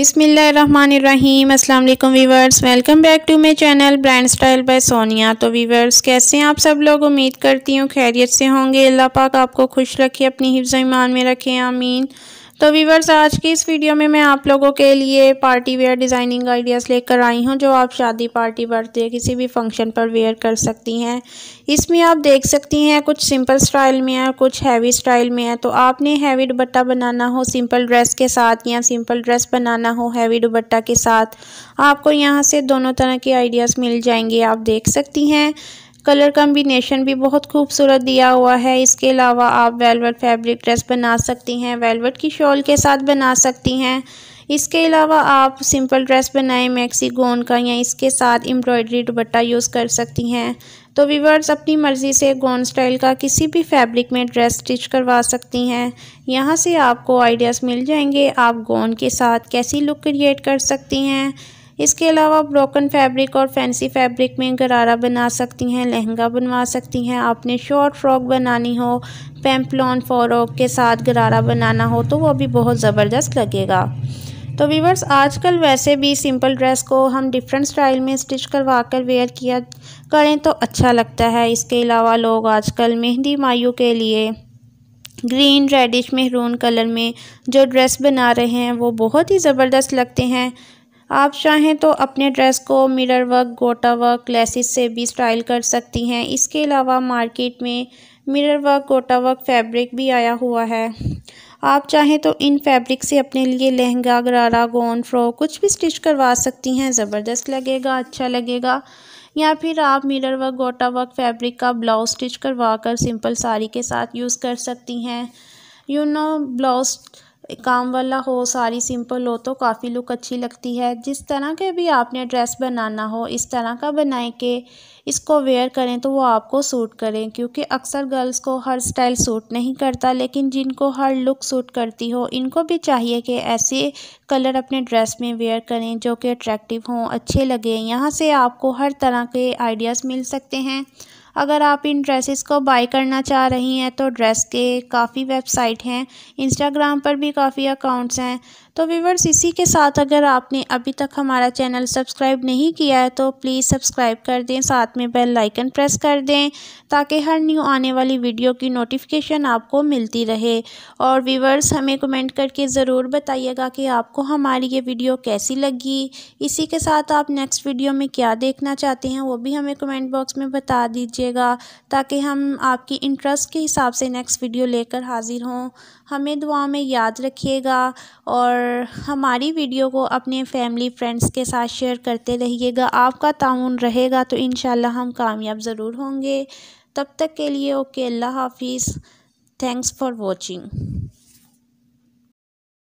अस्सलाम वालेकुम viewers welcome back to my channel brand style by Sonia तो वीवर्स कैसे हैं आप सब लोग उम्मीद करती हूँ खैरियत से होंगे अल्लाह पाक आपको खुश रखे अपनी हिफ्ज़ ईमान में रखें आमीन तो वीवर्स आज की इस वीडियो में मैं आप लोगों के लिए पार्टी वेयर डिज़ाइनिंग आइडियाज़ लेकर आई हूँ जो आप शादी पार्टी बर्थडे किसी भी फंक्शन पर वेयर कर सकती हैं इसमें आप देख सकती हैं कुछ सिंपल स्टाइल में है कुछ हैवी स्टाइल में है तो आपने हैवी दुबट्टा बनाना हो सिंपल ड्रेस के साथ या सिंपल ड्रेस बनाना हो हैवी दुबट्टा के साथ आपको यहाँ से दोनों तरह के आइडियाज़ मिल जाएंगे आप देख सकती हैं कलर कम्बिनेशन भी बहुत खूबसूरत दिया हुआ है इसके अलावा आप वेलवेट फैब्रिक ड्रेस बना सकती हैं वेलवेट की शॉल के साथ बना सकती हैं इसके अलावा आप सिंपल ड्रेस बनाएं मैक्सी गोन का या इसके साथ एम्ब्रॉयडरी दुपट्टा यूज़ कर सकती हैं तो वीवर्स अपनी मर्ज़ी से गोन स्टाइल का किसी भी फैब्रिक में ड्रेस स्टिच करवा सकती हैं यहाँ से आपको आइडियाज़ मिल जाएंगे आप गोन के साथ कैसी लुक क्रिएट कर सकती हैं इसके अलावा ब्रोकन फैब्रिक और फैंसी फैब्रिक में गरारा बना सकती हैं लहंगा बनवा सकती हैं आपने शॉर्ट फ्रॉक बनानी हो पैम्पलॉन फॉरॉक के साथ गरारा बनाना हो तो वो भी बहुत ज़बरदस्त लगेगा तो वीवर्स आजकल वैसे भी सिंपल ड्रेस को हम डिफरेंट स्टाइल में स्टिच करवा कर वेयर किया करें तो अच्छा लगता है इसके अलावा लोग आजकल मेहंदी मायू के लिए ग्रीन रेडिश मेहरून कलर में जो ड्रेस बना रहे हैं वो बहुत ही ज़बरदस्त लगते हैं आप चाहें तो अपने ड्रेस को mirror work gota work laces से भी स्टाइल कर सकती हैं इसके अलावा मार्केट में mirror work gota work fabric भी आया हुआ है आप चाहें तो इन फैब्रिक से अपने लिए लहंगा गरारा गोन फ्रॉक कुछ भी स्टिच करवा सकती हैं ज़बरदस्त लगेगा अच्छा लगेगा या फिर आप mirror work gota work fabric का ब्लाउज स्टिच करवा कर सिंपल साड़ी के साथ यूज़ कर सकती हैं यू नो ब्लाउज काम वाला हो सारी सिंपल हो तो काफ़ी लुक अच्छी लगती है जिस तरह के भी आपने ड्रेस बनाना हो इस तरह का बनाए के इसको वेयर करें तो वो आपको सूट करें क्योंकि अक्सर गर्ल्स को हर स्टाइल सूट नहीं करता लेकिन जिनको हर लुक सूट करती हो इनको भी चाहिए कि ऐसे कलर अपने ड्रेस में वेयर करें जो कि अट्रैक्टिव हों अच्छे लगें यहाँ से आपको हर तरह के आइडियाज़ मिल सकते हैं अगर आप इन ड्रेसेस को बाय करना चाह रही हैं तो ड्रेस के काफ़ी वेबसाइट हैं इंस्टाग्राम पर भी काफ़ी अकाउंट्स हैं तो व्यूवर्स इसी के साथ अगर आपने अभी तक हमारा चैनल सब्सक्राइब नहीं किया है तो प्लीज़ सब्सक्राइब कर दें साथ में बेल आइकन प्रेस कर दें ताकि हर न्यू आने वाली वीडियो की नोटिफिकेशन आपको मिलती रहे और व्यूवर्स हमें कमेंट करके ज़रूर बताइएगा कि आपको हमारी ये वीडियो कैसी लगी इसी के साथ आप नेक्स्ट वीडियो में क्या देखना चाहते हैं वो भी हमें कमेंट बॉक्स में बता दीजिए कीजिएगा ताकि हम आपकी इंटरेस्ट के हिसाब से नेक्स्ट वीडियो लेकर हाज़िर हों हमें दुआ में याद रखिएगा और हमारी वीडियो को अपने फैमिली फ्रेंड्स के साथ शेयर करते रहिएगा आपका ताउन रहेगा तो इन हम कामयाब ज़रूर होंगे तब तक के लिए ओके अल्लाह हाफिज़ थैंक्स फॉर वॉचिंग